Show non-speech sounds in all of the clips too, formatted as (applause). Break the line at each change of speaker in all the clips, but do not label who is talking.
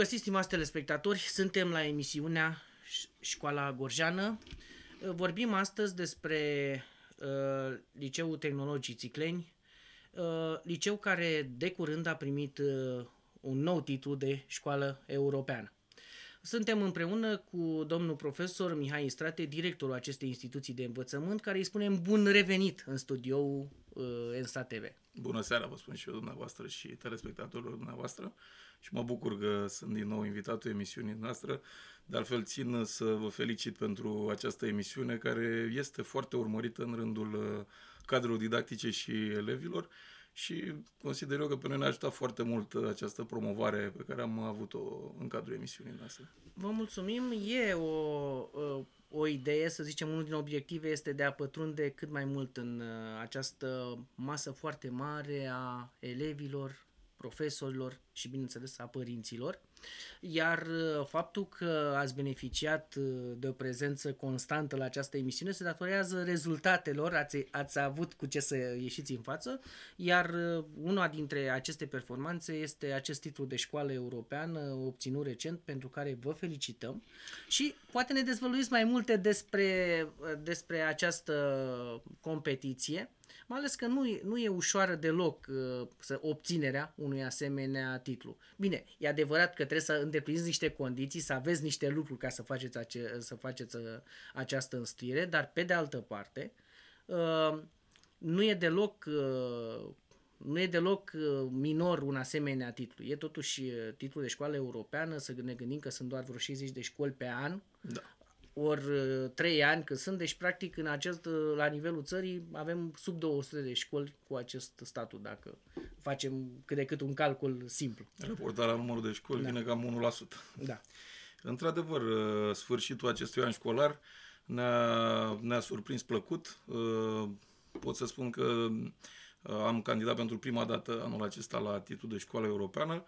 găsit, stimați telespectatori! Suntem la emisiunea Școala Gorjeană. Uh, vorbim astăzi despre uh, Liceul Tehnologii Țicleni, uh, liceu care de curând a primit uh, un nou titlu de școală europeană. Suntem împreună cu domnul profesor Mihai Strate, directorul acestei instituții de învățământ, care îi spunem bun revenit în studioul uh, ENSA TV.
Bună seara, vă spun și eu dumneavoastră și telespectatorilor dumneavoastră. Uh, și mă bucur că sunt din nou invitatul emisiunii noastre. De altfel, țin să vă felicit pentru această emisiune care este foarte urmărită în rândul uh, cadrelor didactice și elevilor și consider eu că pe noi ne-a ajutat foarte mult uh, această promovare pe care am avut-o în cadrul emisiunii noastre.
Vă mulțumim. E o, o, uh, o idee, să zicem, unul din obiective este de a pătrunde cât mai mult în această masă foarte mare a elevilor, profesorilor și, bineînțeles, a părinților. Iar uh, faptul că ați beneficiat uh, de o prezență constantă la această emisiune se datorează rezultatelor, ați, ați avut cu ce să ieșiți în față, iar uh, una dintre aceste performanțe este acest titlu de școală europeană obținut recent, pentru care vă felicităm și poate ne dezvăluiți mai multe despre, despre această competiție mai ales că nu, nu e ușoară deloc uh, să obținerea unui asemenea titlu. Bine, e adevărat că trebuie să îndepliniți niște condiții, să aveți niște lucruri ca să faceți, ace- să faceți uh, această înstire, dar pe de altă parte uh, nu e deloc uh, nu e deloc uh, minor un asemenea titlu. E totuși uh, titlul de școală europeană, să ne gândim că sunt doar vreo 60 de școli pe an. Da ori 3 uh, ani cât sunt, deci practic în acest, uh, la nivelul țării avem sub 200 de școli cu acest statut, dacă facem cât de cât un calcul simplu. Raportarea numărul de școli da. vine cam 1%. Da. Într-adevăr,
uh, sfârșitul acestui an școlar ne-a, ne surprins plăcut. Pot să spun că am candidat pentru prima dată anul acesta la titlul de școală europeană.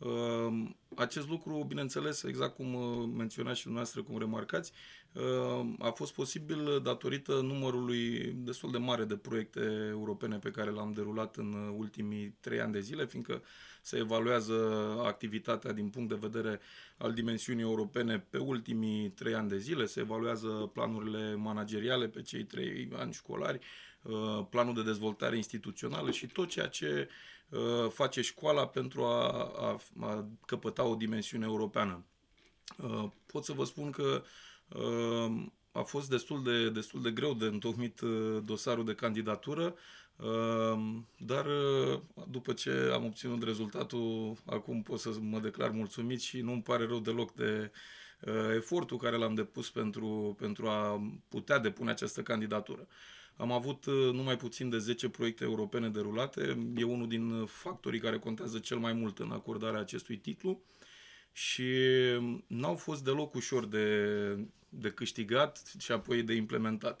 Ehm, acest lucru, bineînțeles, exact cum uh, menționați și dumneavoastră, cum remarcați, ehm, a fost posibil datorită numărului destul de mare de proiecte europene pe care le-am derulat în uh, ultimii trei ani de zile, fiindcă se evaluează activitatea din punct de vedere al dimensiunii europene pe ultimii trei ani de zile, se evaluează planurile manageriale pe cei trei ani școlari, uh, planul de dezvoltare instituțională și tot ceea ce uh, Uh, face școala pentru a, a, a căpăta o dimensiune europeană. Uh, pot să vă spun că uh, a fost destul de, destul de greu de întocmit dosarul de candidatură, dar după ce am obținut rezultatul, acum pot să mă declar mulțumit și nu îmi pare rău deloc de efortul care l-am depus pentru, pentru a putea depune această candidatură. Am avut uh, numai puțin de 10 proiecte europene derulate. E unul din uh, factorii care contează cel mai mult în acordarea acestui titlu și um, n-au fost deloc ușor de, de câștigat și apoi de implementat.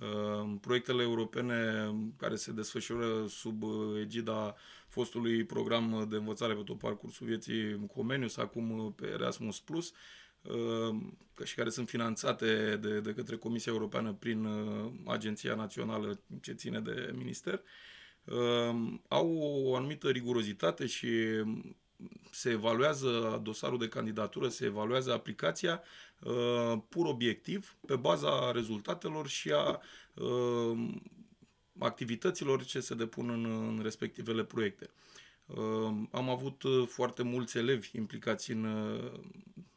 Uh, proiectele europene care se desfășură sub egida fostului program de învățare pe tot parcursul vieții Comenius, acum pe Erasmus+, Plus, Ehm, și care sunt finanțate de, de către Comisia Europeană prin uh, Agenția Națională ce ține de minister, ehm, au o anumită rigurozitate și mm, se evaluează dosarul de candidatură, se evaluează aplicația ehm, pur obiectiv, pe baza rezultatelor și a activităților ce se depun în, în respectivele proiecte. Am avut uh, foarte mulți elevi implicați în, uh,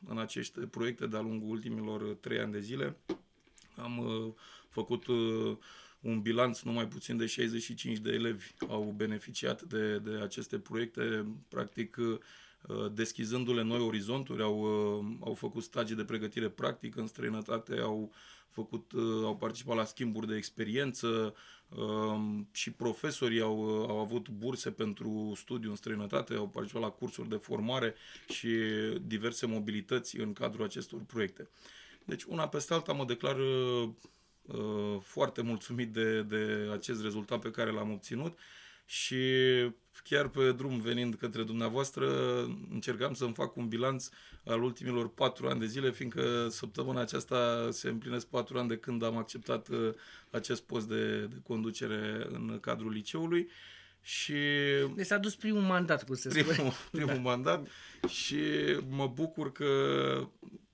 în aceste proiecte de-a lungul ultimilor uh, trei ani de zile. Am făcut un bilanț, nu mai puțin de 65 de elevi au beneficiat de, de aceste proiecte. Practic, Uh, deschizându-le noi orizonturi, au, uh, au făcut stagii de pregătire practică în străinătate, au, făcut, uh, au participat la schimburi de experiență um, și profesorii au, au avut burse pentru studiu în străinătate, au participat la cursuri de formare și diverse mobilități în cadrul acestor proiecte. Deci, una peste alta, mă declar foarte mulțumit de, de acest rezultat pe care l-am obținut și chiar pe drum venind către dumneavoastră încercam să-mi fac un bilanț al ultimilor patru ani de zile, fiindcă săptămâna aceasta se împlinesc patru ani de când am acceptat uh, acest post de, de conducere în cadrul liceului. Și deci s-a dus primul mandat, cum se primul, spune. (laughs) Primul da. mandat și mă bucur că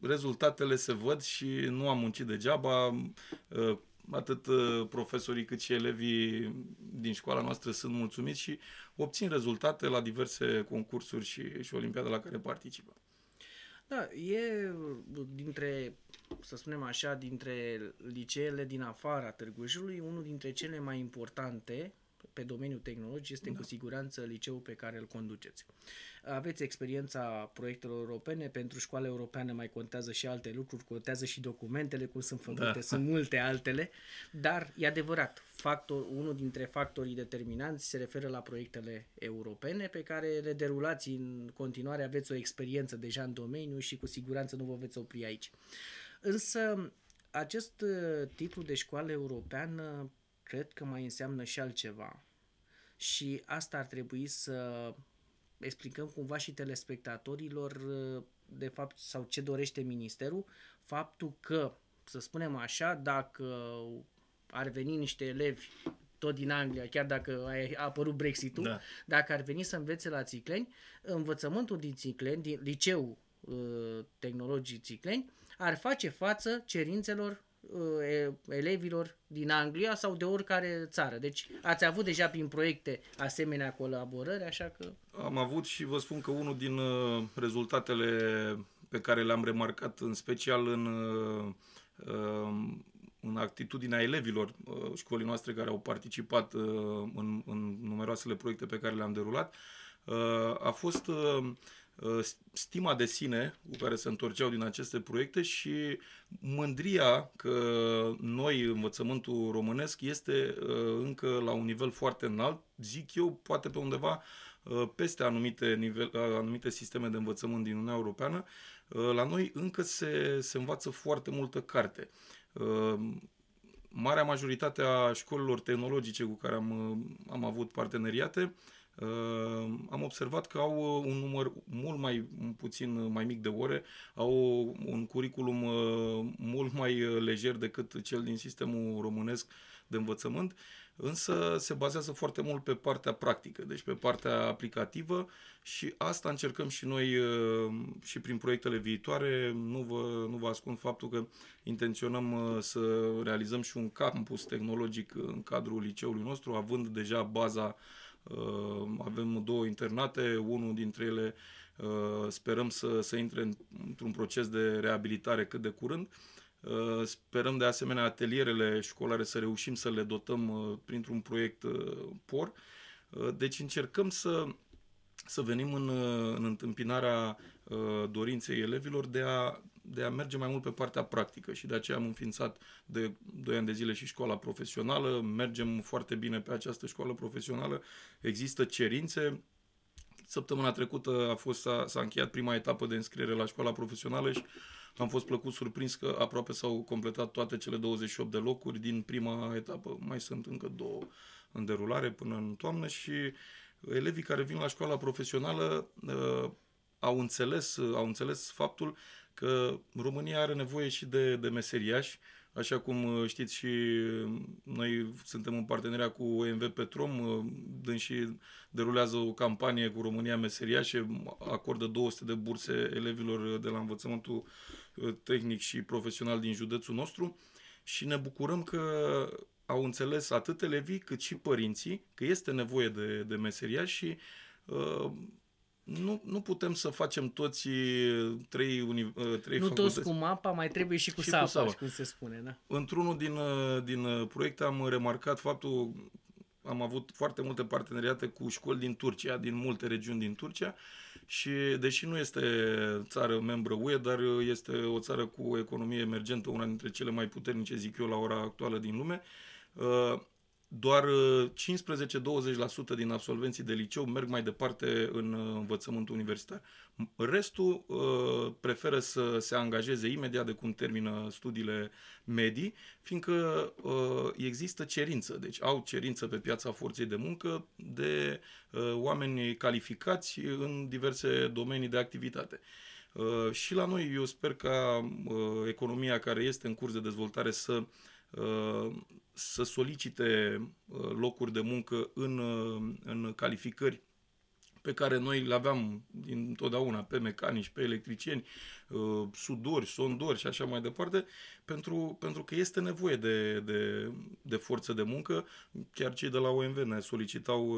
rezultatele se văd și nu am muncit degeaba. Uh, atât uh, profesorii cât și elevii din școala noastră sunt mulțumiți și obțin rezultate la diverse concursuri și, și olimpiade la care participă.
Da, e dintre, să spunem așa, dintre liceele din afara Târgușului, unul dintre cele mai importante pe domeniul tehnologic este da. cu siguranță liceul pe care îl conduceți. Aveți experiența proiectelor europene, pentru școala europeană mai contează și alte lucruri, contează și documentele cum sunt făcute, da. sunt multe altele, dar e adevărat, factor, unul dintre factorii determinanți se referă la proiectele europene pe care le derulați în continuare, aveți o experiență deja în domeniu și cu siguranță nu vă veți opri aici. Însă acest uh, titlu de școală europeană cred că mai înseamnă și altceva. Și asta ar trebui să explicăm cumva și telespectatorilor de fapt sau ce dorește ministerul, faptul că, să spunem așa, dacă ar veni niște elevi tot din Anglia, chiar dacă a apărut Brexitul, da. dacă ar veni să învețe la Țicleni, învățământul din Țicleni, din liceul uh, tehnologii Țicleni, ar face față cerințelor Uh, elevilor din Anglia sau de oricare țară. Deci ați avut deja prin proiecte asemenea colaborări, așa că... Am
avut și vă spun că unul din uh, rezultatele pe care le-am remarcat, în special în, uh, um, în actitudinea elevilor școlii noastre care au participat în, în numeroasele proiecte pe care le-am derulat, a fost Uh, stima de sine cu care se întorceau din aceste proiecte și mândria că noi, învățământul românesc, este uh, încă la un nivel foarte înalt, zic eu, poate pe undeva uh, peste anumite, nivel, anumite sisteme de învățământ din Uniunea Europeană, la noi încă se, se învață foarte multă carte. Marea majoritate a școlilor tehnologice cu care am, am avut parteneriate uh, am observat că au uh, un număr mult mai puțin uh, mai mic de ore, au un curriculum uh, mult mai lejer decât cel din sistemul românesc de învățământ, însă se bazează foarte mult pe partea practică, deci pe partea aplicativă și asta încercăm și noi și prin proiectele viitoare. Nu vă, nu vă ascund faptul că intenționăm să realizăm și un campus tehnologic în cadrul liceului nostru, având deja baza uh, Uh, avem două internate, unul dintre ele uh, sperăm să, să intre într-un proces de reabilitare cât de curând. Uh, sperăm de asemenea atelierele școlare să reușim să le dotăm printr-un proiect POR. Deci încercăm să, să venim în, în întâmpinarea dorinței elevilor de a de a merge mai mult pe partea practică și de aceea am înființat de 2 ani de zile și școala profesională, mergem foarte bine pe această școală profesională, există cerințe, Săptămâna trecută a fost, s-a, s-a încheiat prima etapă de înscriere la școala profesională și am fost plăcut surprins că aproape s-au completat toate cele 28 de locuri din prima etapă. Mai sunt încă două în derulare până în toamnă și elevii care vin la școala profesională uh, au înțeles, au înțeles faptul că România are nevoie și de, de meseriași, Așa cum uh, știți și uh, noi suntem în parteneria cu OMV Petrom, și uh, derulează o campanie cu România Meseriașe, acordă 200 de burse elevilor de la învățământul tehnic și profesional din județul nostru și ne bucurăm că au înțeles atât elevii cât și părinții că este nevoie de, de meseria și uh, nu, nu putem să facem toți uh, trei, uni, uh, trei nu facultăți. toți cu mapa,
mai trebuie și cu și sapa, sapa. cum se spune. Da?
Într-unul din, uh, din proiecte am remarcat faptul, am avut foarte multe parteneriate cu școli din Turcia, din multe regiuni din Turcia și deși nu este țară membră UE, dar este o țară cu o economie emergentă, una dintre cele mai puternice, zic eu, la ora actuală din lume, uh, doar 15-20% uh, din absolvenții de liceu merg mai departe în uh, învățământul universitar. Restul uh, preferă să se angajeze imediat de cum termină studiile medii, fiindcă există cerință, deci au cerință pe piața forței de muncă de oameni calificați în diverse domenii de activitate. Și la noi eu sper ca economia care este în curs de dezvoltare să uh, Uh, să solicite uh, locuri de muncă în, uh, în calificări pe care noi le aveam întotdeauna pe mecanici, pe electricieni, sudori, sondori și așa mai departe, pentru, pentru că este nevoie de, de, de forță de muncă. Chiar cei de la OMV ne solicitau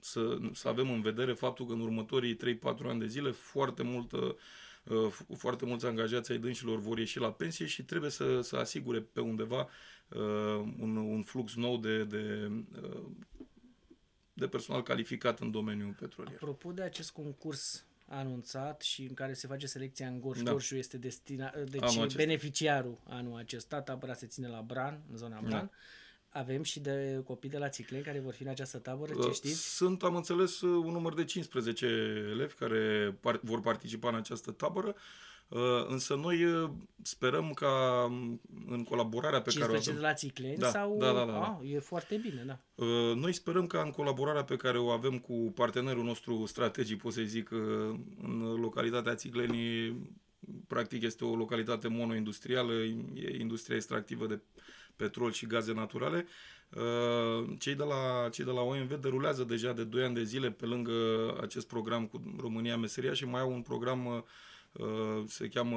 să, să avem în vedere faptul că în următorii 3-4 ani de zile foarte multă uh, Uh, foarte mulți angajați ai dânșilor vor ieși la pensie și trebuie să, să asigure pe undeva uh, un, un flux nou de, de uh, de personal calificat în domeniul petrolier.
Apropo de acest concurs anunțat și în care se face selecția în Gorj. Da. Gorjul este destina, deci anul acesta. beneficiarul anul acesta, tabăra se ține la Bran, în zona da. Bran. Da avem și de copii de la Țicleni care vor fi în această tabără, ce uh, știți?
Sunt, am înțeles, uh, un număr de 15 elevi care par- vor participa în această tabără. Uh, însă noi sperăm ca um, în colaborarea pe care o avem... de la Țicleni da, sau... Da, da, da, da.
Ah, e foarte bine, da.
Noi sperăm ca în colaborarea pe care o avem cu partenerul nostru strategic, pot să zic, în localitatea Țicleni, practic este o localitate monoindustrială, e industria extractivă de petrol și gaze naturale. Uh, cei de la, cei de la OMV derulează deja de 2 ani de zile pe lângă acest program cu România Meseria și mai au un program, uh, se cheamă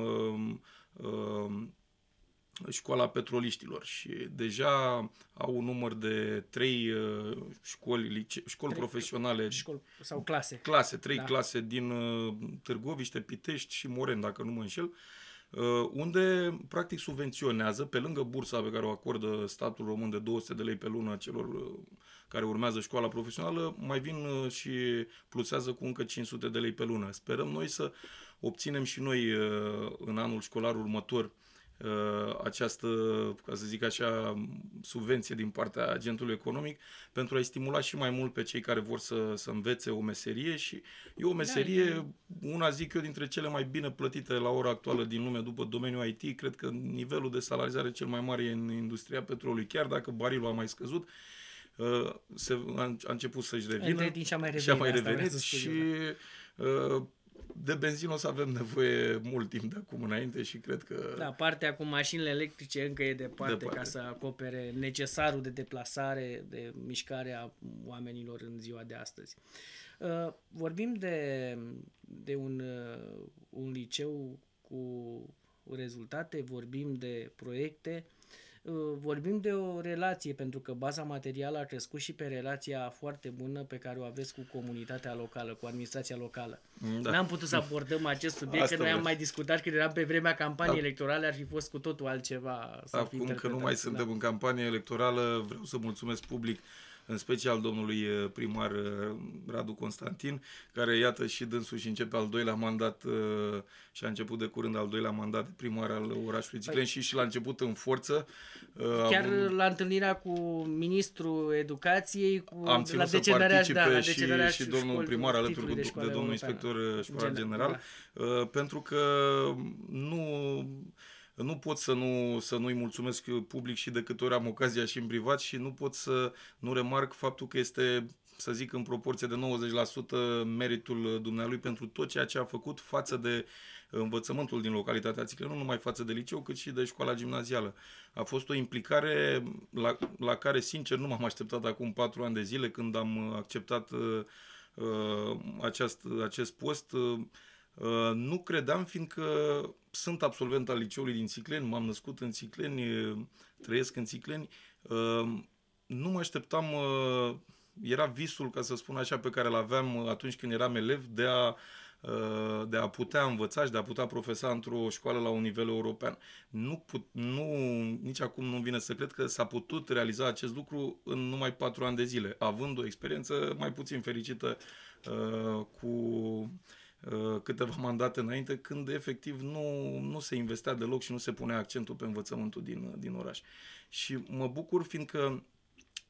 uh, școala petroliștilor și deja au un număr de trei școli, lice- școli 3 profesionale. Școli sau clase. Clase, trei da. clase din Târgoviște, Pitești și Moren, dacă nu mă înșel. Uh, unde practic subvenționează, pe lângă bursa pe care o acordă statul român de 200 de lei pe lună celor uh, care urmează școala profesională, mai vin uh, și plusează cu încă 500 de lei pe lună. Sperăm noi să obținem și noi în anul școlar următor Uh, această, ca să zic așa, subvenție din partea agentului economic pentru a-i stimula și mai mult pe cei care vor să, să învețe o meserie și e o da, meserie, da, una zic eu, dintre cele mai bine plătite la ora actuală din lume după domeniul IT. Cred că nivelul de salarizare cel mai mare e în industria petrolului, chiar dacă barilul a mai scăzut. Uh, se, a început să-și revină și-a mai revenit, și da. uh, de benzină o să avem nevoie mult timp de acum înainte și cred că... Da,
partea cu mașinile electrice încă e departe, departe. ca să acopere necesarul de deplasare, de mișcare a oamenilor în ziua de astăzi. Uh, vorbim de, de un, uh, un liceu cu rezultate, vorbim de proiecte, Uh, vorbim de o relație, pentru că baza materială a crescut și pe relația foarte bună pe care o aveți cu comunitatea locală, cu administrația locală. Da. N-am putut să abordăm acest subiect, Asta că noi am mai discutat când eram pe vremea campaniei da. electorale, ar fi fost cu totul altceva. Acum fi că nu mai da. suntem
în campanie electorală, vreau să mulțumesc public în special domnului eh, primar eh, Radu Constantin, care iată și dânsul și începe al doilea mandat eh, și a început de curând al doilea mandat de primar al orașului Țiclen păi- și și l la început în forță. Chiar am,
la întâlnirea cu ministrul educației, cu am la să participe da, și, și, domnul domnul primar alături cu, de, de domnul europeană. inspector școlar general, general
da. pentru că nu nu pot să, nu, să nu-i mulțumesc public și de câte ori am ocazia și în privat și nu pot să nu remarc faptul că este să zic în proporție de 90% meritul dumnealui pentru tot ceea ce a făcut față de învățământul din localitatea Țiclă, nu numai față de liceu, cât și de școala gimnazială. A fost o implicare la, la care, sincer, nu m-am așteptat acum 4 ani de zile când am acceptat uh, uh acest, acest post. Uh, Uh, nu credeam, fiindcă sunt absolvent al liceului din Țicleni, m-am născut în Țicleni, uh, trăiesc în Țicleni. Uh, nu mă așteptam, era visul, ca să spun așa, pe care îl aveam atunci când eram elev, de a de a putea învăța și de a putea profesa într-o școală la un nivel european. Nu, put, nu nici acum nu vine să cred că s-a putut realiza acest lucru în numai patru ani de zile, având o experiență mai puțin fericită cu Uh, câteva (laughs) mandate înainte, când efectiv nu, nu se investea deloc și nu se punea accentul pe învățământul din, din oraș. Și mă bucur fiindcă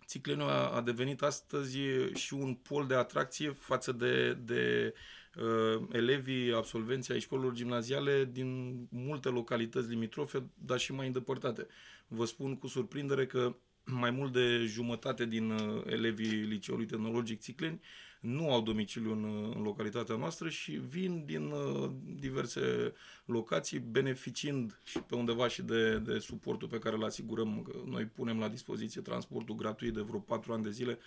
Țicleniu a, a devenit astăzi și un pol de atracție față de, de uh, elevii, absolvenții ai școlilor gimnaziale din multe localități limitrofe, dar și mai îndepărtate. Vă spun cu surprindere că mai mult de jumătate din uh, elevii liceului tehnologic Țicleni uh, nu au domiciliu în, în localitatea noastră și vin din uh, diverse locații, beneficiind și pe undeva și de, de suportul pe care îl asigurăm. Noi punem la dispoziție transportul gratuit de vreo 4 ani de zile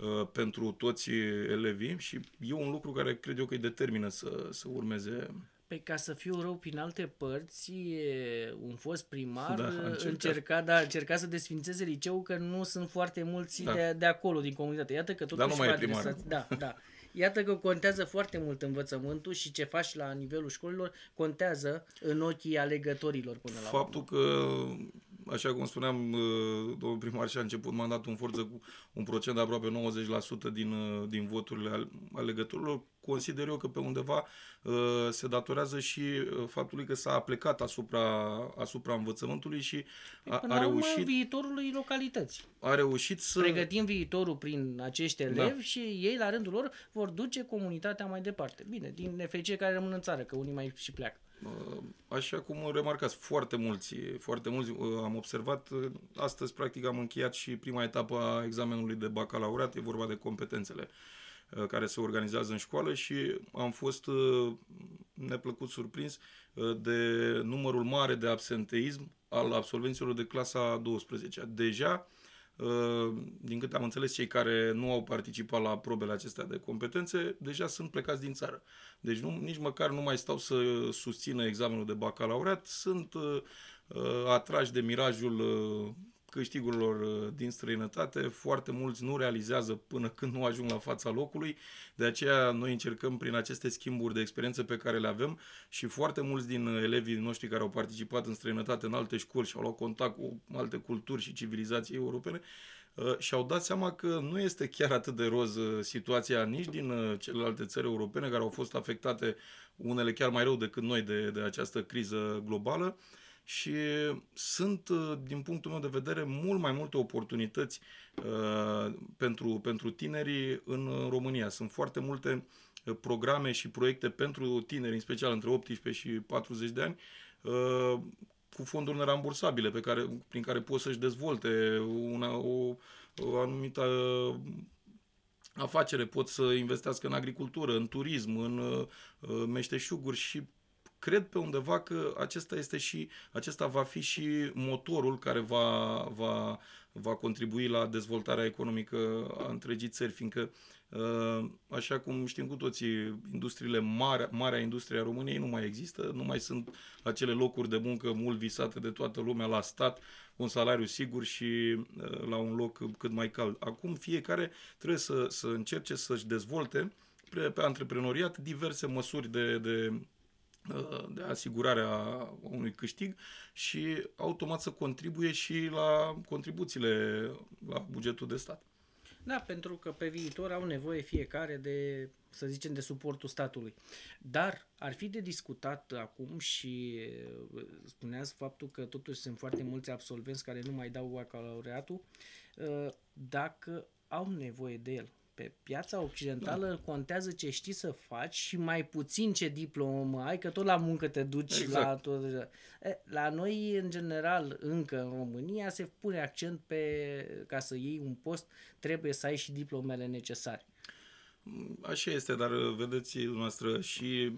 uh, pentru toți elevii și e un lucru care cred eu că îi determină să, să urmeze
pe ca să fiu rău prin alte părți, un fost primar da, încerca. Încerca, da, încerca să desfințeze liceul că nu sunt foarte mulți da. de, de acolo, din comunitate. Iată că totuși... Dar nu mai e primar. Da, da. Iată că contează foarte mult învățământul și ce faci la nivelul școlilor contează în ochii alegătorilor până la Faptul urmă. că,
așa cum spuneam, uh, domnul primar și-a început mandatul în forță cu un procent de aproape 90% din, uh, din voturile alegătorilor, consider eu că pe undeva uh, se datorează și uh, faptului că s-a plecat asupra, asupra învățământului și păi, a, a reușit... Urmă,
viitorului localități.
A reușit
să... Pregătim viitorul prin acești da. elevi da. și ei, la rândul lor, vor duce comunitatea mai departe. Bine, din nefericire care rămân în țară, că unii mai și pleacă. Ă, așa cum remarcați,
foarte mulți, foarte mulți ă, am observat. Ă, astăzi, practic, am încheiat și prima etapă a examenului de bacalaureat, e vorba de competențele care se organizează în școală și am fost neplăcut surprins de numărul mare de absenteism al absolvenților de clasa 12. Deja, Uh, din câte am înțeles, cei care nu au participat la probele acestea de competențe, deja sunt plecați din țară. Deci nu, nici măcar nu mai stau să susțină examenul de bacalaureat, sunt uh, uh, atrași de mirajul câștigurilor uh, din străinătate, foarte mulți nu realizează până când nu ajung la fața locului, de aceea noi încercăm prin aceste schimburi de experiență pe care le avem și foarte mulți din uh, elevii noștri care au participat în străinătate în alte școli și au luat contact cu alte culturi și civilizații europene, uh, și-au dat seama că nu este chiar atât de roz situația nici din celelalte țări europene care au fost afectate, unele chiar mai rău decât noi, de, de această criză globală. Uh, și uh, sunt, uh, din punctul meu de vedere, mult mai multe oportunități uh, pentru, pentru tinerii în România. Sunt foarte multe programe și proiecte pentru tineri, în special între 18 și 40 de ani, cu fonduri nerambursabile pe care, prin care pot să-și dezvolte una, o, o anumită afacere, pot să investească în agricultură, în turism, în meșteșuguri și cred pe undeva că acesta este și acesta va fi și motorul care va, va, va contribui la dezvoltarea economică a întregii țări, fiindcă uh, așa cum știm cu toții, industriile mare marea industrie a României nu mai există, nu mai sunt acele locuri de muncă mult visate de toată lumea la stat, un salariu sigur și uh, la un loc cât mai cald. Acum fiecare trebuie să, să încerce să-și dezvolte pe antreprenoriat diverse măsuri de, de de asigurarea unui câștig și automat să contribuie și la contribuțiile la bugetul de stat.
Da, pentru că pe viitor au nevoie fiecare de, să zicem, de suportul statului. Dar ar fi de discutat acum și uh, spuneați faptul că totuși sunt foarte mulți absolvenți care nu mai dau bacalaureatul, uh, dacă au nevoie de el pe piața occidentală da. contează ce știi să faci și mai puțin ce diplomă ai, că tot la muncă te duci exact. la tot. La noi, în general, încă în România, se pune accent pe, ca să iei un post, trebuie să ai și diplomele necesare.
Așa este, dar vedeți noastră și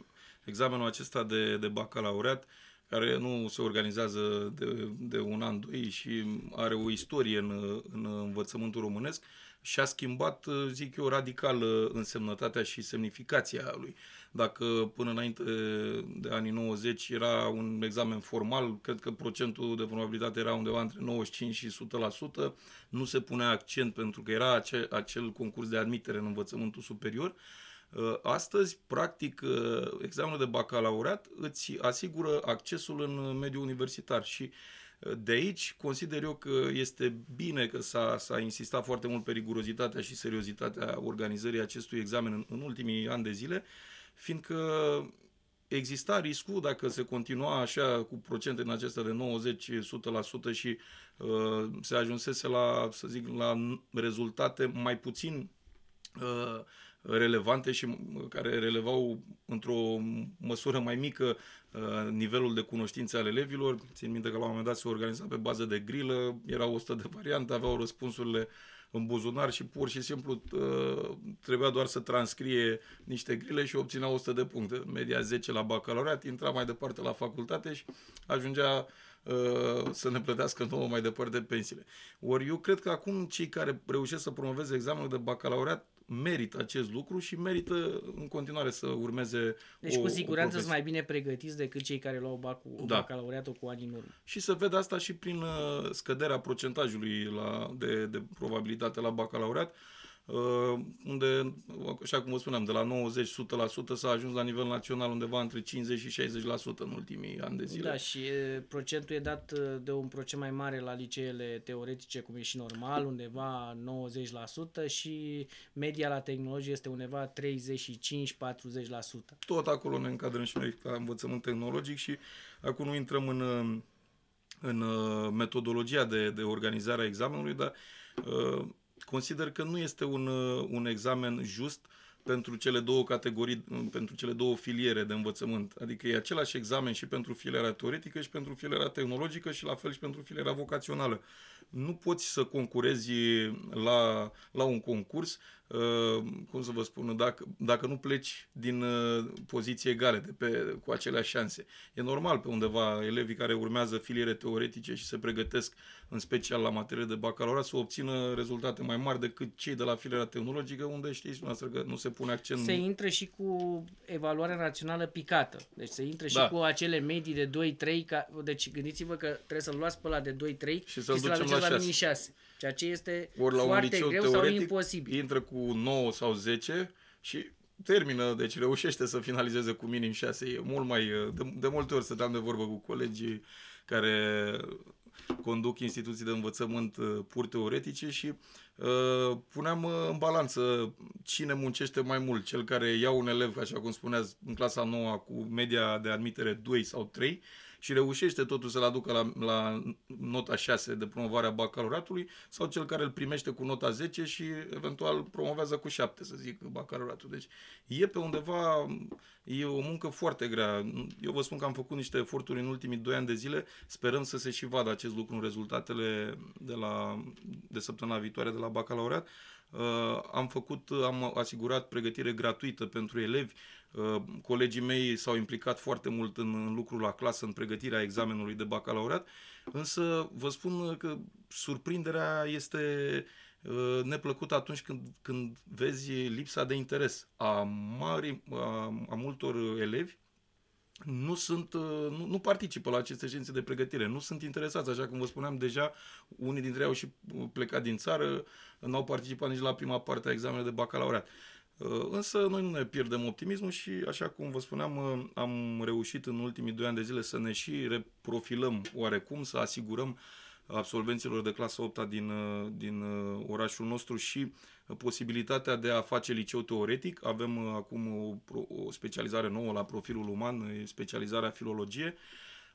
examenul acesta de, de bacalaureat, care nu se organizează de, de un an, doi și are o istorie în, în învățământul românesc, uh, și a schimbat, uh, zic eu, radical uh, însemnătatea și semnificația lui. Dacă până înainte uh, de anii 90 era un examen formal, cred că procentul de probabilitate era undeva între 95 și 100%, nu se punea accent pentru că era acel, acel concurs de admitere în învățământul superior, Astăzi, practic, examenul de bacalaureat îți asigură accesul în mediul universitar și uh, de aici consider eu că este bine că s-a, s-a insistat foarte mult pe rigurozitatea și seriozitatea organizării acestui examen în, în ultimii ani de zile, fiindcă exista riscul, dacă se continua așa cu procente în acestea de 90-100% și uh, se ajunsese la, să zic, la rezultate mai puțin uh, relevante și uh, care relevau într-o măsură mai mică uh, nivelul de cunoștințe ale elevilor. Țin minte că la un moment dat se organiza pe bază de grilă, erau 100 de variante, aveau răspunsurile în buzunar și pur și simplu uh, trebuia doar să transcrie niște grile și obținea 100 de puncte. Media 10 la bacalaureat, intra mai departe la facultate și ajungea să ne plătească nouă mai departe pensiile. Ori eu cred că acum cei care reușesc să promoveze examenul de bacalaureat merită acest lucru și merită în continuare să urmeze Deci o, cu siguranță sunt mai
bine pregătiți decât cei care luau bacul, da. bacalaureatul cu ani în urmă.
Și se vede asta și prin uh, scăderea procentajului la, de, de probabilitate la bacalaureat Uh, unde, așa cum vă spuneam, de la 90-100% s-a ajuns la nivel național undeva între 50 și 60% în ultimii ani de zile. Da, și
procentul e dat uh, de un procent mai mare la liceele teoretice, cum e și normal, undeva 90% și media la tehnologie este undeva 35-40%.
Tot acolo ne încadrăm și noi ca învățământ tehnologic și acum nu intrăm în, uh, în metodologia de, de organizare a examenului, dar consider că nu este un, uh, un examen just pentru cele două categorii, uh, pentru cele două filiere de învățământ. Adică e același examen și pentru filiera teoretică și pentru filiera tehnologică și la fel și pentru filiera vocațională nu poți să concurezi la, la un concurs, uh, cum să vă spun, dacă, dacă nu pleci din uh, poziții egale, de pe, cu aceleași șanse. E normal pe undeva elevii care urmează filiere teoretice și se pregătesc în special la materie de bacalaureat să obțină rezultate mai mari decât cei de la filiera tehnologică, unde știți dumneavoastră că nu se pune accent... Se
intră și cu evaluarea națională picată. Deci se intră și da. cu acele medii de 2-3, ca... deci gândiți-vă că trebuie să-l luați pe la de 2-3 și să-l, și să-l ducem la la 6. mini 6. Ceea ce este Ori la foarte un liceu greu teoretic, sau
imposibil. Intră cu 9 sau 10 și termină, deci reușește să finalizeze cu minim 6. E mult mai, de, de multe ori stăteam de vorbă cu colegii care conduc instituții de învățământ uh, pur teoretice și uh, puneam uh, în balanță cine muncește mai mult, cel care ia un elev, așa cum spuneați, în clasa 9 cu media de admitere 2 sau 3 și reușește totul să-l aducă la, la nota 6 de promovare a bacaloratului sau cel care îl primește cu nota 10 și eventual promovează cu 7, să zic, bacaloratul. Deci e pe undeva, e o muncă foarte grea. Eu vă spun că am făcut niște eforturi în ultimii 2 ani de zile, sperăm să se și vadă acest lucru în rezultatele de, la, de săptămâna viitoare de la bacalaureat, Uh, am făcut, am asigurat pregătire gratuită pentru elevi. Uh, colegii mei s-au implicat foarte mult în, în lucrul la clasă, în pregătirea examenului de bacalaureat, însă vă spun că surprinderea este uh, neplăcut atunci când, când vezi lipsa de interes a, mari, a, a multor elevi nu sunt, nu, nu participă la aceste ședințe de pregătire, nu sunt interesați, așa cum vă spuneam deja, unii dintre ei au și plecat din țară, n-au participat nici la prima parte a examenului de bacalaureat. Uh, însă noi nu ne pierdem optimismul și, așa cum vă spuneam, uh, am reușit în ultimii doi ani de zile să ne și reprofilăm oarecum, să asigurăm absolvenților de clasa 8 din, uh, din orașul nostru și posibilitatea de a face liceu teoretic. Avem acum o, o specializare nouă la profilul uman, specializarea filologie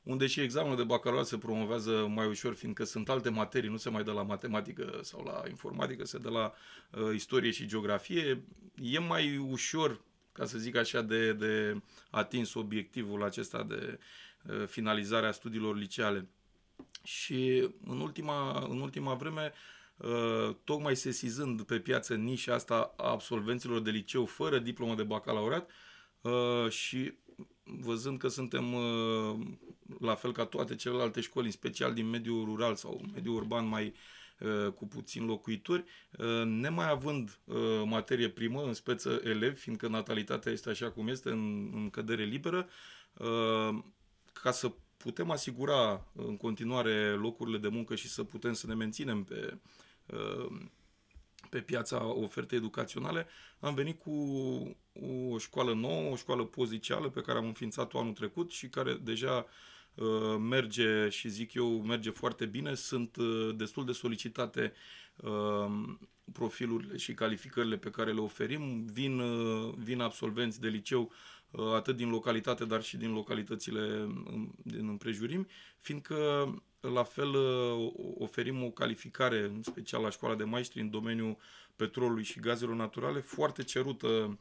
unde și examenul de bacalaureat se promovează mai ușor, fiindcă sunt alte materii, nu se mai dă la matematică sau la informatică, se dă la uh, istorie și geografie. E mai ușor, ca să zic așa, de, de atins obiectivul acesta de uh, finalizare a studiilor liceale. Și în ultima, în ultima vreme, uh, tocmai sesizând pe piață nișa asta a absolvenților de liceu fără diplomă de bacalaureat uh, și văzând că suntem uh, la fel ca toate celelalte școli, în special din mediul rural sau mediul urban mai uh, cu puțin locuitori, uh, nemai având uh, materie primă, în speță elevi, fiindcă natalitatea este așa cum este, în, cădere liberă, ca să putem asigura în continuare locurile de muncă și să putem să ne menținem pe, pe piața ofertei educaționale, am venit cu o școală nouă, o școală poziceală pe care am înființat-o anul trecut și care deja Uh, merge și zic eu merge foarte bine, sunt uh, destul de solicitate uh, profilurile și calificările pe care le oferim. Vin, vin absolvenți de liceu atât din localitate, dar și din localitățile um, din împrejurimi, fiindcă la fel oferim o calificare, în special la școala de maestri, în domeniul petrolului și gazelor naturale, foarte cerută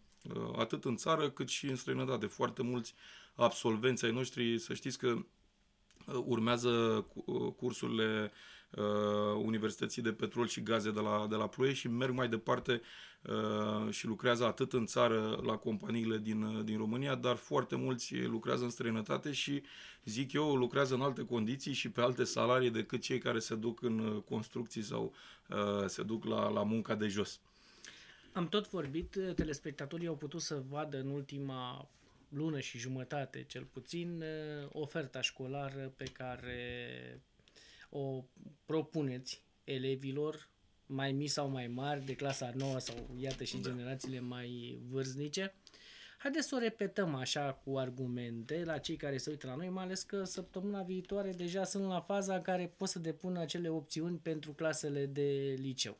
atât în țară cât și în străinătate. Foarte mulți absolvenți ai noștri, să știți că Uh, urmează uh, cursurile uh, Universității de Petrol și Gaze de la, de la Ploiești și merg mai departe și lucrează atât în țară la companiile din, din România, dar foarte mulți lucrează în străinătate și, zic eu, lucrează în alte condiții și pe alte salarii decât cei care se duc în construcții sau se duc la, la munca de jos.
Am tot vorbit, telespectatorii au putut să vadă în ultima lună și jumătate cel puțin uh, oferta școlară pe care o propuneți elevilor mai mici sau mai mari, de clasa 9 sau iată și da. generațiile mai vârstnice. Haideți să o repetăm așa cu argumente la cei care se uită la noi, mai ales că săptămâna viitoare deja sunt la faza în care pot să depună acele opțiuni pentru clasele de liceu.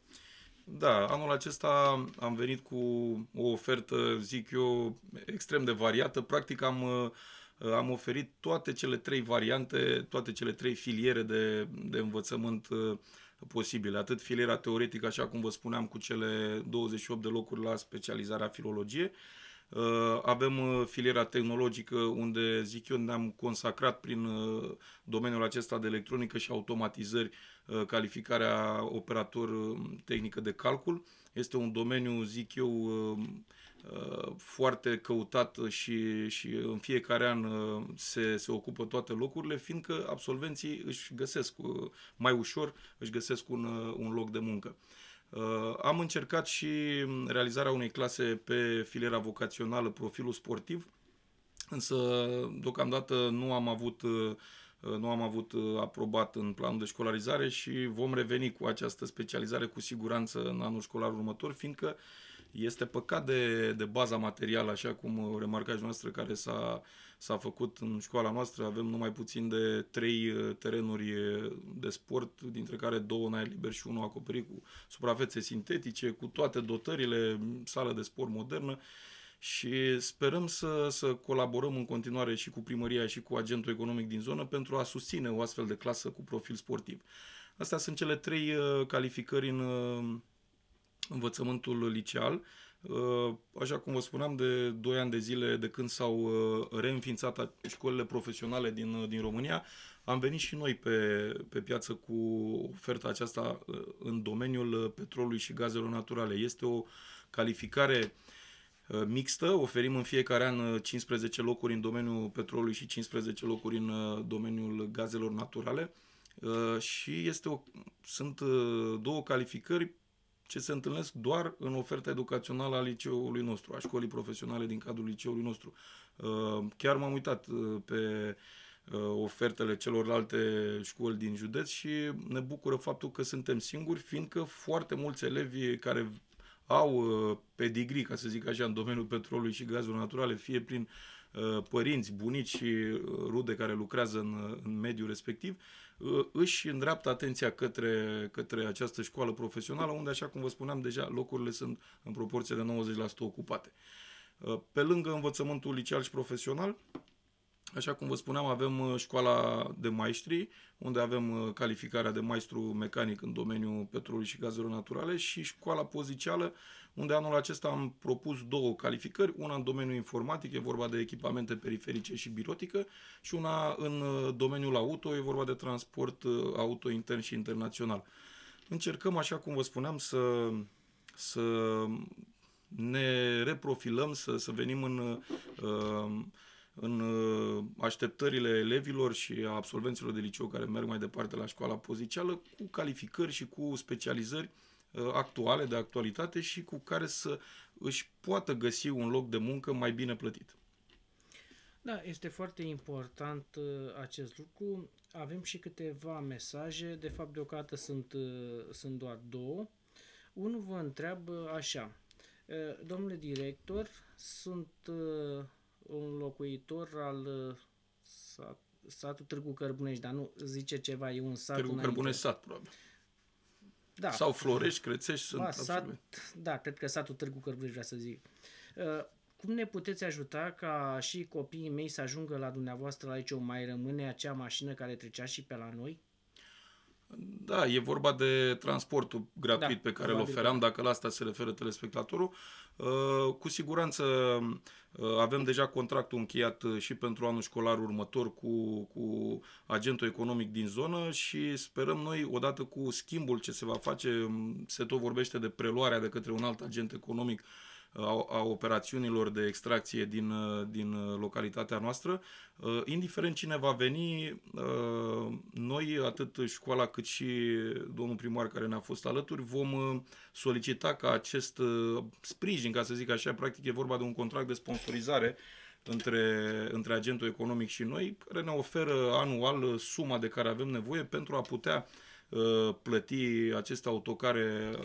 Da, anul acesta am venit cu o ofertă, zic eu, extrem de variată. Practic am, uh, am oferit toate cele trei variante, toate cele trei filiere de, de învățământ uh, posibile. Atât filiera teoretică, așa cum vă spuneam, cu cele 28 de locuri la specializarea filologie, uh, avem filiera tehnologică unde, zic eu, ne-am consacrat prin domeniul acesta de electronică și automatizări Uh, calificarea operator uh, tehnică de calcul. Este un domeniu, zic eu, uh, foarte căutat și, și în fiecare an se, se ocupă toate locurile, fiindcă absolvenții își găsesc mai ușor, își găsesc un, un loc de muncă. Am încercat și realizarea unei clase pe filiera vocațională, profilul sportiv, însă deocamdată nu am avut Uh, nu am avut uh, aprobat în planul de școlarizare și vom reveni cu această specializare cu siguranță în anul școlar următor, fiindcă este păcat de, de baza materială, așa cum remarcați noastră, care s-a, s-a făcut în școala noastră. Avem numai puțin de trei uh, terenuri de sport, dintre care două în aer liber și unul acoperit cu suprafețe sintetice, cu toate dotările, sală de sport modernă și sperăm să, să colaborăm în continuare și cu primăria și cu agentul economic din zonă pentru a susține o astfel de clasă cu profil sportiv. Astea sunt cele trei uh, calificări în uh, învățământul liceal. Uh, așa cum vă spuneam, de 2 ani de zile de când s-au reînființat școlile profesionale din, din România, am venit și noi pe, pe piață cu oferta aceasta în domeniul petrolului și gazelor naturale. Este o calificare uh, Uh, mixtă. Oferim în fiecare an 15 uh, locuri în domeniul petrolului și 15 locuri în uh, domeniul gazelor naturale. Și este o, sunt două calificări ce se întâlnesc doar în oferta educațională a liceului nostru, a școlii profesionale din cadrul liceului nostru. Chiar m-am uitat pe ofertele celorlalte școli din județ și ne bucură faptul că suntem singuri, fiindcă foarte mulți elevi care au uh, pedigri, ca să zic așa, în domeniul petrolului și gazului naturale, fie prin uh, părinți, bunici și uh, rude care lucrează în, în mediul respectiv, își îndreaptă atenția către, către această școală profesională, unde, așa cum vă spuneam deja, locurile sunt în proporție de 90% ocupate. Pe lângă învățământul liceal și profesional, Așa cum vă spuneam, avem uh, școala de maestri, unde avem uh, calificarea de maestru mecanic în domeniul petrolului și gazelor naturale și școala poziceală, unde anul acesta am propus două calificări, una în domeniul informatic, e vorba de echipamente periferice și birotică, și una în uh, domeniul auto, e vorba de transport auto intern și internațional. Încercăm, așa cum vă spuneam, să, să ne reprofilăm, să, să venim în... Uh, în uh, așteptările elevilor și a absolvenților de liceu care merg mai departe la școala poziceală cu calificări și cu specializări uh, actuale, de actualitate și cu care să își poată găsi un loc de muncă mai bine plătit.
Da, este foarte important uh, acest lucru. Avem și câteva mesaje, de fapt deocamdată sunt, sunt doar două. Unul vă întreabă așa, domnule director, sunt un locuitor al uh, sat, satul Târgu Cărbunești, dar nu zice ceva, e un sat Târgu Cărbunești sat, probabil. Da. Sau Florești, Crețești, sunt ba, sat, Da, cred că satul Târgu Cărbunești vrea să zic. Uh, cum ne puteți ajuta ca și copiii mei să ajungă la dumneavoastră la liceu? Mai rămâne acea mașină care trecea și pe la noi? Da, e vorba
de transportul gratuit da, pe care îl oferam, da. dacă la asta se referă telespectatorul. Uh, cu siguranță uh, avem deja contractul încheiat uh, și pentru anul școlar următor cu, cu agentul economic din zonă și sperăm noi, odată cu schimbul ce se va face, um, se tot vorbește de preluarea de către un alt agent economic, a, a operațiunilor de extracție din, uh, din uh, localitatea noastră. Uh, indiferent cine va veni, noi, atât școala cât și domnul primar care ne-a fost alături, vom solicita ca acest sprijin, ca să zic așa, practic e vorba de un contract de sponsorizare între, între agentul economic și noi, care ne oferă anual suma de care avem nevoie pentru a putea plăti aceste autocare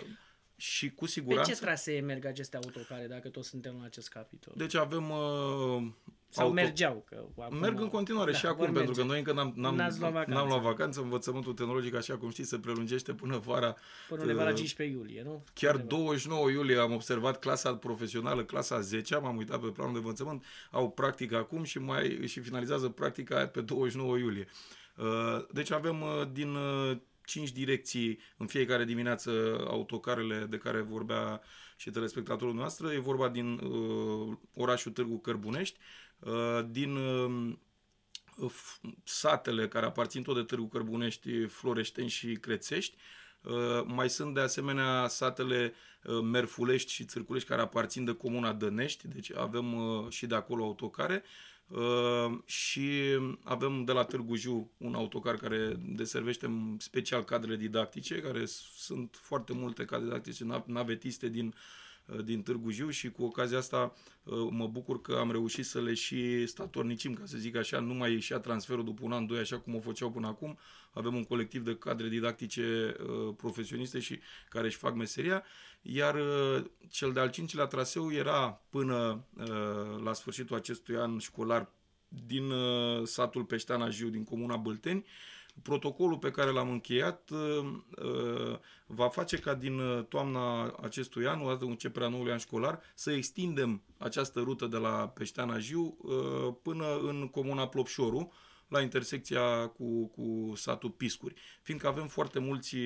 și cu siguranță... Pe ce
trasee merg aceste autocare, dacă toți suntem în acest capitol?
Deci avem... Uh, Sau auto... mergeau? Că acum... Merg în continuare da, și acum, merge. pentru că noi încă n-am, n-am, luat vacanță. n-am luat vacanță. Învățământul tehnologic, așa cum știți, se prelungește până vara.
Până undeva uh, la 15 iulie, nu?
Chiar undeva. 29 iulie am observat clasa profesională, clasa 10 m-am uitat pe planul de învățământ, au practică acum și, mai, și finalizează practica pe 29 iulie. Uh, deci avem uh, din... Uh, cinci direcții în fiecare dimineață autocarele de care vorbea și telespectatorul noastră. E vorba din uh, orașul Târgu Cărbunești, uh, din uh, satele care aparțin tot de Târgu Cărbunești, Floreșteni și Crețești. Uh, mai sunt de asemenea satele uh, Merfulești și Țârculești care aparțin de comuna Dănești, deci avem uh, și de acolo autocare. Uh, Ehm, și avem de la Târgu Jiu un autocar care deservește special cadrele didactice, care sunt foarte multe cadre didactice navetiste din uh, Uh, din Târgu Jiu și cu ocazia asta uh, mă bucur că am reușit să le și statornicim, ca să zic așa, nu mai ieșea transferul după un an, doi, așa cum o făceau până acum. Avem un colectiv de cadre didactice uh, profesioniste și care își fac meseria, iar cel de-al cincilea traseu era până la sfârșitul acestui an școlar din satul Peșteana Jiu, din comuna Bâlteni, protocolul pe care l-am încheiat uh, uh, va face ca din uh, toamna acestui an, o dată începerea noului an școlar, să extindem această rută de la Peșteana Jiu până în comuna Plopșoru, la intersecția cu, cu satul Piscuri. Fiindcă avem foarte mulți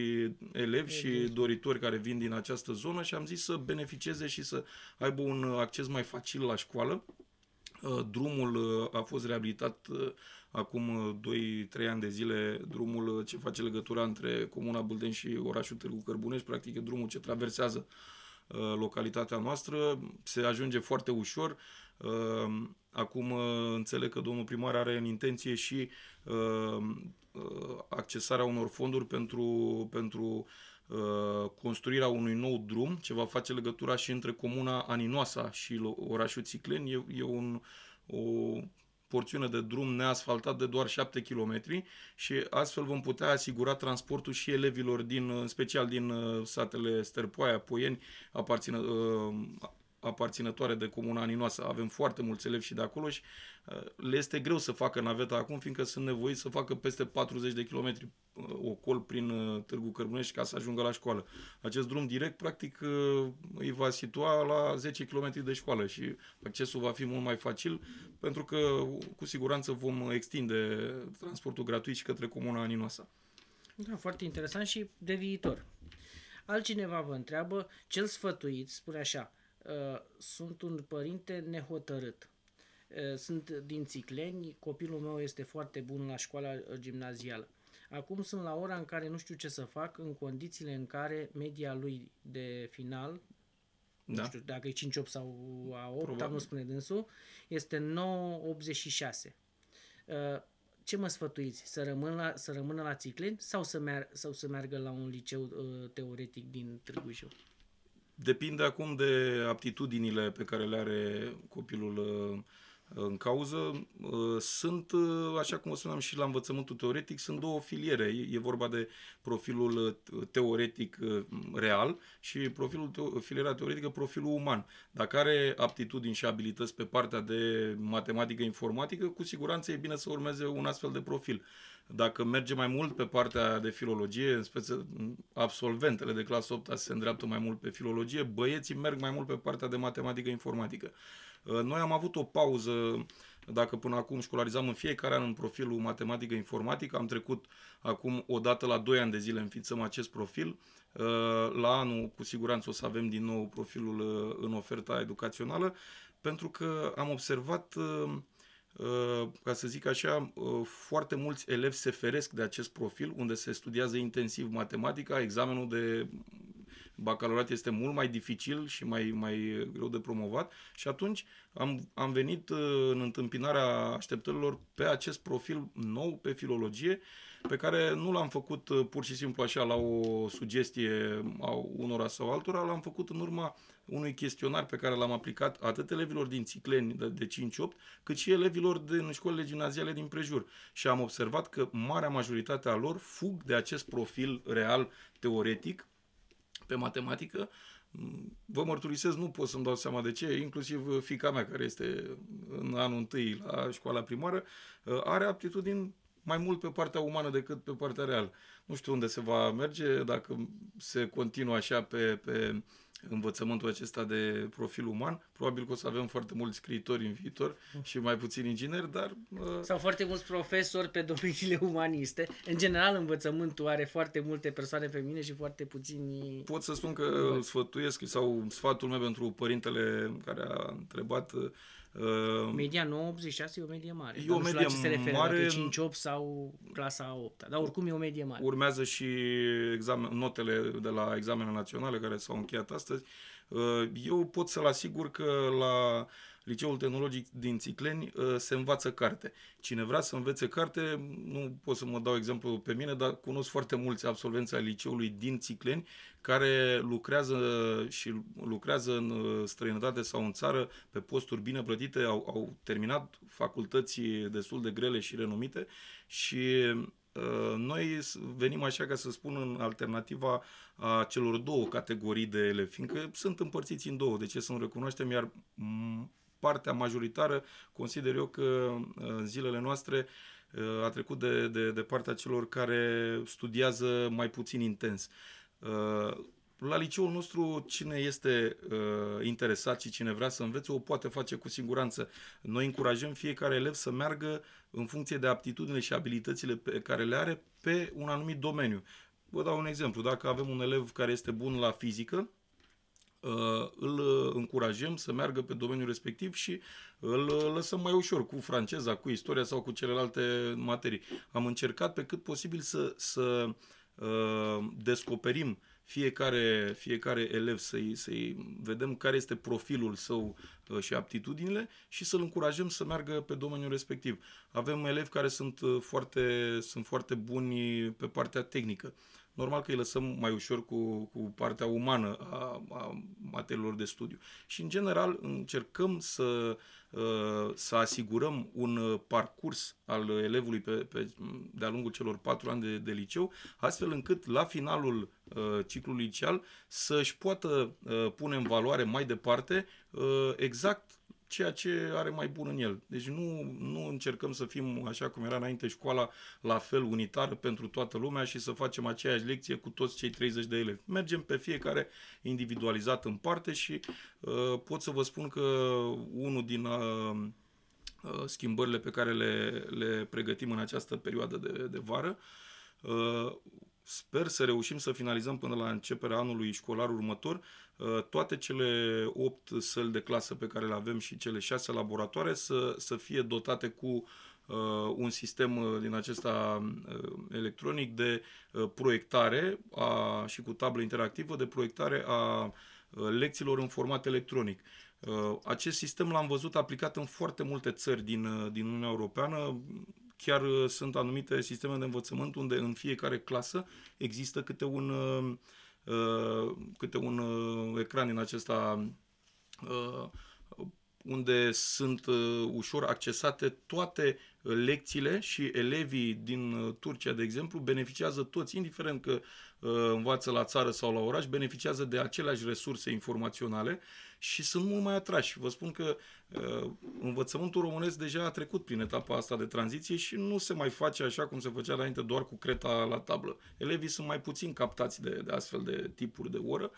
elevi și doritori care vin din această zonă și am zis să beneficieze și să aibă un acces mai facil la școală. Drumul a fost reabilitat acum 2-3 uh, ani de zile drumul uh, ce face legătura între Comuna Bâlden și orașul Târgu Cărbunești, practic e drumul ce traversează uh, localitatea noastră, se ajunge foarte ușor. Acum înțeleg că domnul primar are în intenție și accesarea unor fonduri pentru, pentru construirea unui nou drum ce va face legătura și între comuna Aninoasa și orașul Țiclen. E, e un, o porțiune de drum neasfaltat de doar 7 km și astfel vom putea asigura transportul și elevilor din, în special din uh, satele Sterpoaia, Poieni, aparțină, uh, aparținătoare de comuna Aninoasa. Avem foarte mulți elevi și de acolo și uh, le este greu să facă naveta acum, fiindcă sunt nevoiți să facă peste 40 de kilometri uh, ocol prin uh, Târgu Cărbunești ca să ajungă la școală. Acest drum direct, practic, îi va situa la 10 km de școală și accesul va fi mult mai facil, pentru că cu siguranță vom extinde transportul gratuit și către comuna Aninoasa.
Da, foarte interesant și de viitor. Altcineva vă întreabă, cel sfătuit spune așa, Uh, sunt un părinte nehotărât. Uh, sunt din Țicleni, copilul meu este foarte bun la școala uh, gimnazială. Acum sunt la ora în care nu știu ce să fac în condițiile în care media lui de final, da. nu știu dacă e 5-8 sau a 8, Probabil. dar nu spune dânsul, este 9,86. Ce mă sfătuiți? Să, rămân la, să rămână la Țicleni sau să, mear, sau să meargă la un liceu teoretic din Târgu Jiu?
depinde acum de aptitudinile pe care le are copilul uh, în cauză. Ă, sunt, ă, așa cum o spuneam și la învățământul teoretic, sunt două filiere. E vorba de profilul ă, teoretic real și profilul, filiera teoretică, profilul uman. Dacă are aptitudini și abilități pe partea de matematică informatică, cu siguranță e bine să urmeze un astfel de profil. Dacă merge mai mult pe partea de filologie, în speță absolventele de clasă 8 se îndreaptă mai mult pe filologie, băieții merg mai mult pe partea de matematică informatică. Uh, noi am avut o pauză, dacă până acum școlarizam în fiecare an în profilul matematică-informatică, am trecut acum o dată la 2 ani de zile înființăm acest profil. Uh, la anul, cu siguranță, o să avem din nou profilul uh, în oferta educațională, pentru că am observat ca să zic așa, foarte mulți elevi se feresc de acest profil unde se studiază intensiv matematica, examenul de bacalaureat este mult mai dificil și mai, mai greu de promovat și atunci am, am venit uh, în întâmpinarea așteptărilor pe acest profil nou pe filologie pe care nu l-am făcut uh, pur și simplu așa la o sugestie a unora sau altora, l-am făcut în urma unui chestionar pe care l-am aplicat atât elevilor din Cicleni de, de 5-8, cât și elevilor din școlile gimnaziale din prejur. Și am observat că marea majoritate a lor fug de acest profil real teoretic pe matematică, vă mărturisesc, nu pot să-mi dau seama de ce, inclusiv fica mea, care este în anul întâi la școala primară, uh, are aptitudini mai mult pe partea umană decât pe partea reală. Nu știu unde se va merge, dacă se continuă așa pe, pe învățământul acesta de profil uman. Probabil că o să avem foarte mulți scriitori în viitor și mai puțini ingineri, dar...
Sau foarte mulți profesori pe domeniile umaniste. În general, învățământul are foarte multe persoane feminine și foarte puțini... Pot să spun că
sfătuiesc sau sfatul meu pentru părintele care a întrebat Ehm,
media 986 e o medie mare. E o medie la ce se referă, mare. 5-8 sau clasa 8 Dar oricum e o medie mare.
Urmează și examen, notele de la examenele naționale care s-au încheiat astăzi. Ehm, eu pot să-l asigur că la uh, Liceul Tehnologic din Țicleni uh, se învață carte. Cine vrea să învețe carte, nu pot să mă dau exemplu pe mine, dar cunosc foarte mulți absolvenți ai liceului din Țicleni care lucrează și lucrează în uh, străinătate sau în țară pe posturi bine plătite, au, au terminat facultății destul de grele și renumite și uh, noi venim așa ca să spun în alternativa a celor două categorii de ele, fiindcă sunt împărțiți în două, de ce să nu recunoaștem, iar partea majoritară, consider eu că uh, în zilele noastre uh, a trecut de, de, de partea celor care studiază mai puțin intens. Uh, la liceul nostru, cine este uh, interesat și cine vrea să învețe, o poate face cu siguranță. Noi încurajăm fiecare elev să meargă în funcție de aptitudinile și abilitățile pe care le are pe un anumit domeniu. Vă dau un exemplu. Dacă avem un elev care este bun la fizică, Uh, îl uh, încurajăm să meargă pe domeniul respectiv și uh, îl lăsăm mai ușor cu franceza, cu istoria sau cu celelalte materii. Am încercat pe cât posibil să, să descoperim fiecare, fiecare elev, să-i, să-i vedem care este profilul său și aptitudinile și să-l încurajăm să meargă pe domeniul respectiv. Avem elevi care sunt foarte, sunt foarte buni pe partea tehnică normal că îi lăsăm mai ușor cu, cu partea umană a, a materiilor de studiu. Și, în general, încercăm să, ă, să asigurăm un parcurs al elevului pe, pe, de-a lungul celor patru ani de, de liceu, astfel încât, la finalul ă, ciclului liceal, să-și poată ă, pune în valoare mai departe exact ceea ce are mai bun în el. Deci nu, nu încercăm să fim, așa cum era înainte școala, la fel unitară pentru toată lumea și să facem aceeași lecție cu toți cei 30 de elevi. Mergem pe fiecare individualizat în parte și uh, pot să vă spun că unul din... Uh, uh schimbările pe care le, le pregătim în această perioadă de, de vară. Uh, sper să reușim să finalizăm până la începerea anului școlar următor Uh, toate cele 8 săli de clasă pe care le avem și cele 6 laboratoare să, să fie dotate cu uh, un sistem uh, din acesta uh, electronic de uh, proiectare a, și cu tablă interactivă de proiectare a uh, lecțiilor în format electronic. Acest sistem l-am văzut aplicat în foarte multe țări din, din Uniunea Europeană. Chiar sunt anumite sisteme de învățământ unde în fiecare clasă există câte un uh, Uh, câte un uh, ecran din acesta uh, unde sunt uh, ușor accesate toate uh, lecțiile și elevii din uh, Turcia, de exemplu, beneficiază toți, indiferent că învață la țară sau la oraș, beneficiază de aceleași resurse informaționale și sunt mult mai atrași. Vă spun că învățământul românesc deja a trecut prin etapa asta de tranziție și nu se mai face așa cum se făcea înainte doar cu creta la tablă. Elevii sunt mai puțin captați de, de astfel de tipuri de oră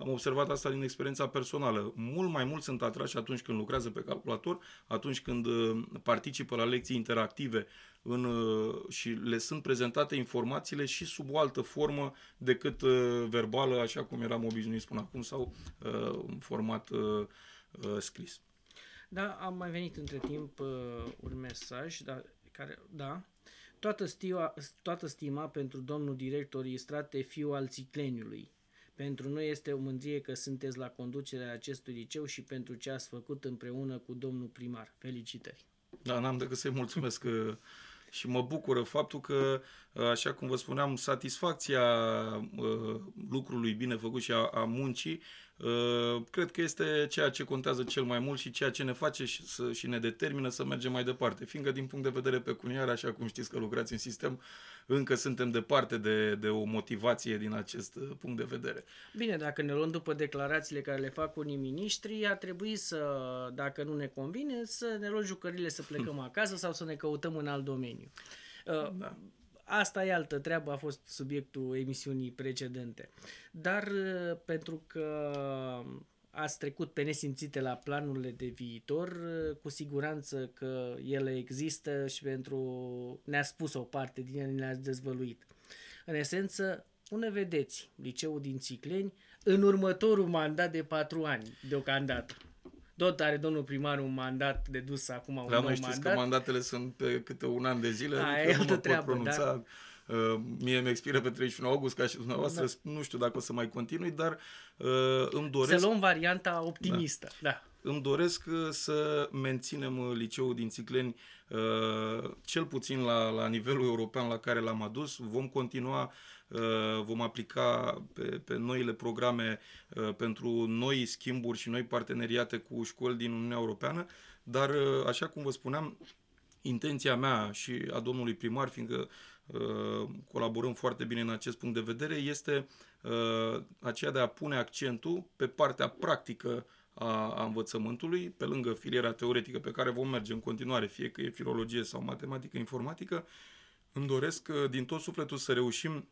am observat asta din experiența personală. Mult mai mult sunt atrași atunci când lucrează pe calculator, atunci când uh, participă la lecții interactive în, uh, și le sunt prezentate informațiile și sub o altă formă decât uh, verbală, așa cum eram obișnuit, până acum, sau în format scris.
Da, am mai venit între timp uh, un mesaj, da, care, da, toată, stima, toată stima pentru domnul director Istrate, fiu al Țicleniului. Pentru noi este o mândrie că sunteți la conducerea acestui liceu și pentru ce ați făcut împreună cu domnul primar. Felicitări!
Da, n-am decât să-i mulțumesc că uh, și mă bucură faptul că Uh, așa cum vă spuneam, satisfacția uh, lucrului bine făcut și a, a muncii, uh, cred că este ceea ce contează cel mai mult și ceea ce ne face și, să, și ne determină să mergem mai departe. Fiindcă, din punct de vedere pecuniar, așa cum știți că lucrați în sistem, încă suntem departe de, de o motivație din acest punct de vedere.
Bine, dacă ne luăm după declarațiile care le fac unii miniștri, ar trebui să, dacă nu ne convine, să ne luăm jucările să plecăm (laughs) acasă sau să ne căutăm în alt domeniu. Da. Asta e altă treabă, a fost subiectul emisiunii precedente. Dar uh, pentru că ați trecut pe nesimțite la planurile de viitor, uh, cu siguranță că ele există și pentru ne-a spus o parte din ele, ne-ați dezvăluit. În esență, unde vedeți liceul din Cicleni în următorul mandat de patru ani, deocamdată? Tot are domnul primar un mandat de dus acum un da, nou știți mandat. că
mandatele sunt pe câte un an de zile, A, adică nu mă treabă, pot pronunța. Da? Uh, mie mi expiră pe 31 august, ca și dumneavoastră, da. nu știu dacă o să mai continui, dar uh, îmi doresc... Să luăm
varianta optimistă,
da. da. Îmi doresc uh, să menținem uh, liceul din Țicleni uh, cel puțin la, la nivelul european la care l-am adus. Vom continua uh, Uh, vom aplica pe, pe noile programe uh, pentru noi schimburi și noi parteneriate cu școli din Uniunea Europeană, dar, uh, așa cum vă spuneam, intenția mea și a domnului primar, fiindcă colaborăm foarte bine în acest punct de vedere, este aceea de a pune accentul pe partea practică a, învățământului, pe lângă filiera teoretică pe care vom merge în continuare, fie că e filologie sau matematică, informatică, îmi doresc din tot sufletul să reușim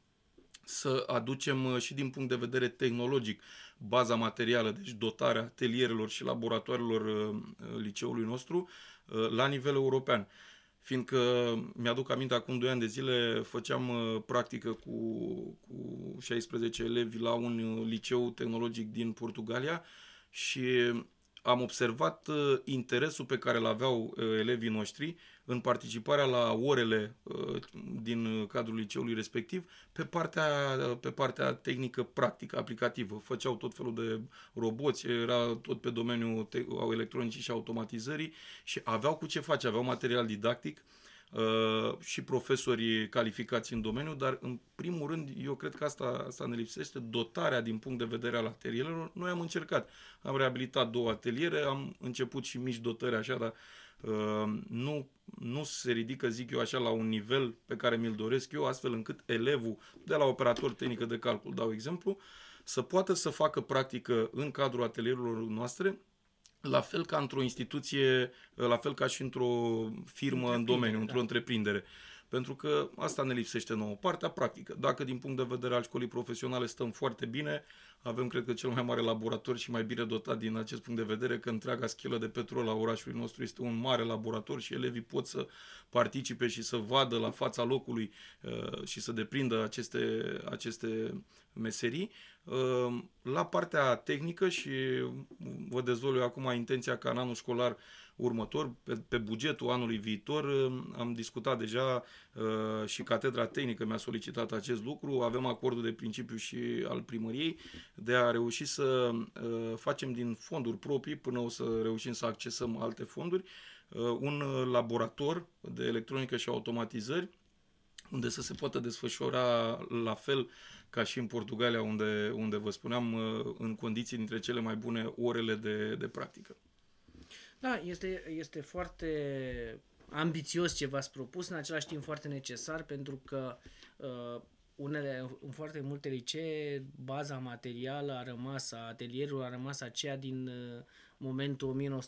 să aducem uh, și din punct de vedere tehnologic baza materială, deci dotarea atelierelor și laboratoarelor uh, uh, liceului nostru la nivel european. Fiindcă mi-aduc aminte, acum 2 ani de zile făceam practică cu, cu 16 elevi la un liceu tehnologic din Portugalia și am observat interesul pe care îl aveau elevii noștri în participarea la orele uh, din cadrul liceului respectiv pe partea, pe partea tehnică, practică, aplicativă. Făceau tot felul de roboți, era tot pe domeniul electronicii și automatizării și aveau cu ce face, aveau material didactic uh, și profesorii calificați în domeniu, dar în primul rând, eu cred că asta, asta ne lipsește, dotarea din punct de vedere al atelierelor. Noi am încercat, am reabilitat două ateliere, am început și mici dotări așa, dar Ehm, nu, nu se ridică, zic eu așa, la un nivel pe care mi-l doresc eu, astfel încât elevul de la operator tehnică de calcul, dau exemplu, să poată să facă practică în cadrul atelierilor noastre la fel ca într-o instituție, la fel ca și într-o firmă în domeniu, da. într-o întreprindere. Pentru că asta ne lipsește nouă, partea practică. Dacă din punct de vedere al școlii profesionale stăm foarte bine, avem cred că cel mai mare laborator și mai bine dotat din acest punct de vedere, că întreaga schelă de petrol a orașului nostru este un mare laborator și elevii pot să participe și să vadă la fața locului uh, și să deprindă aceste, aceste meserii. Uh, la partea tehnică și vă dezvălui acum intenția ca în anul școlar următor, pe, pe bugetul anului viitor, uh, am discutat deja uh, și Catedra Tehnică mi-a solicitat acest lucru, avem acordul de principiu și al primăriei de a reuși să uh, facem din fonduri proprii până o să reușim să accesăm alte fonduri, un laborator de electronică și automatizări unde să se poată desfășura la fel ca și în Portugalia, unde, unde vă spuneam, în condiții dintre cele mai bune orele de, de practică.
Da, este, este foarte ambițios ce v-ați propus, în același timp foarte necesar, pentru că uh, unele, în foarte multe licee, baza materială a rămas, a atelierul a rămas aceea din uh, momentul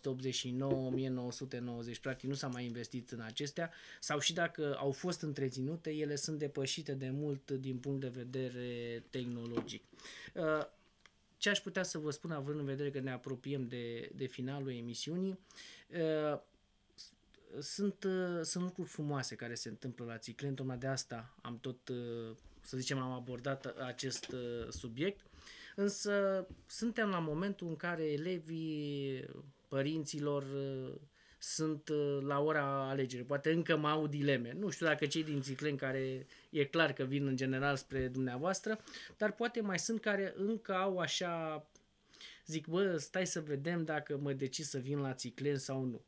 1989-1990. Practic nu s-a mai investit în acestea sau și dacă au fost întreținute, ele sunt depășite de mult din punct de vedere tehnologic. Uh, ce aș putea să vă spun, având în vedere că ne apropiem de, de finalul emisiunii, uh, sunt, uh, sunt lucruri frumoase care se întâmplă la Țiclen, tocmai de asta am tot, uh, să zicem, am abordat acest subiect, însă suntem la momentul în care elevii părinților sunt uh, la ora alegerii. Poate încă mai au dileme. Nu știu dacă cei din Țiclen care e clar că vin în general spre dumneavoastră, dar poate mai sunt care încă au așa zic, bă, stai să vedem dacă mă decis să vin la Țiclen sau nu.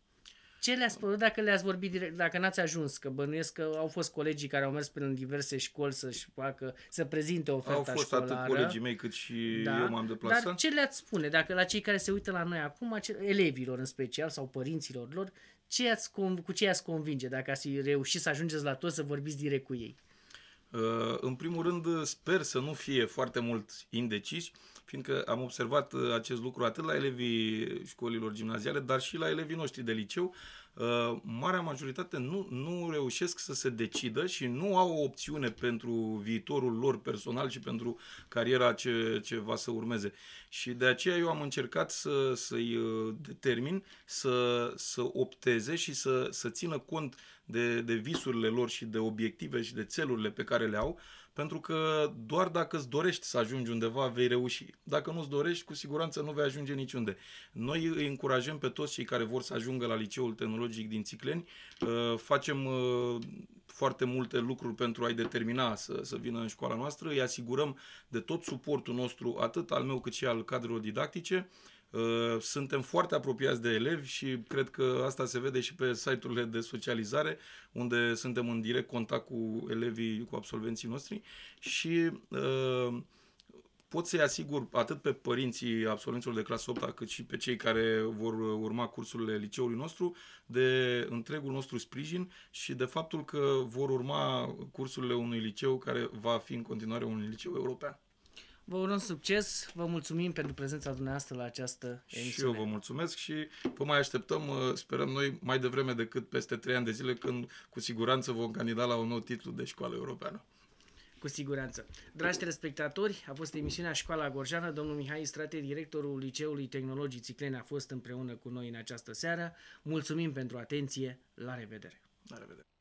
Ce le-ați spus, dacă le-ați vorbit direct, dacă n-ați ajuns, că bănuiesc că au fost colegii care au mers prin diverse școli să-și facă, să prezinte oferta Au fost școlară. atât colegii
mei cât și da, eu m-am deplasat. Dar
ce le-ați spune, dacă la cei care se uită la noi acum, elevilor în special sau părinților lor, ce ați, cu ce ați convinge dacă ați reușit să ajungeți la toți să vorbiți direct cu ei?
Uh, în primul rând, sper să nu fie foarte mult indeciși, fiindcă am observat uh, acest lucru atât la elevii școlilor gimnaziale, dar și la elevii noștri de liceu. Uh, marea majoritate nu, nu reușesc să se decidă și nu au o opțiune pentru viitorul lor personal și pentru cariera ce, ce va să urmeze. Și de aceea eu am încercat să, să-i uh, determin să, să opteze și să, să țină cont de, de visurile lor și de obiective și de țelurile pe care le au, pentru că doar dacă îți dorești să ajungi undeva, vei reuși. Dacă nu îți dorești, cu siguranță nu vei ajunge niciunde. Noi îi încurajăm pe toți cei care vor să ajungă la Liceul Tehnologic din Țicleni. Uh, facem uh, foarte multe lucruri pentru a-i determina să, să vină în școala noastră. Îi asigurăm de tot suportul nostru, atât al meu cât și al cadrelor didactice. Uh, suntem foarte apropiați de elevi și cred că asta se vede și pe site-urile de socializare, unde suntem în direct contact cu elevii, cu absolvenții noștri și uh, pot să-i asigur atât pe părinții absolvenților de clasă 8 cât și pe cei care vor urma cursurile liceului nostru de întregul nostru sprijin și de faptul că vor urma cursurile unui liceu care va fi în continuare un liceu european.
Vă urăm succes, vă mulțumim pentru prezența dumneavoastră la această emisiune.
Și eu vă mulțumesc și vă mai așteptăm, uh, sperăm noi, mai devreme decât peste 3 ani de zile, când cu siguranță vom candida la un nou titlu de școală europeană.
Cu siguranță. Dragi telespectatori, a fost emisiunea Școala Gorjană. Domnul Mihai Strate, directorul Liceului Tehnologii Țiclene, a fost împreună cu noi în această seară. Mulțumim pentru atenție. La revedere! La revedere!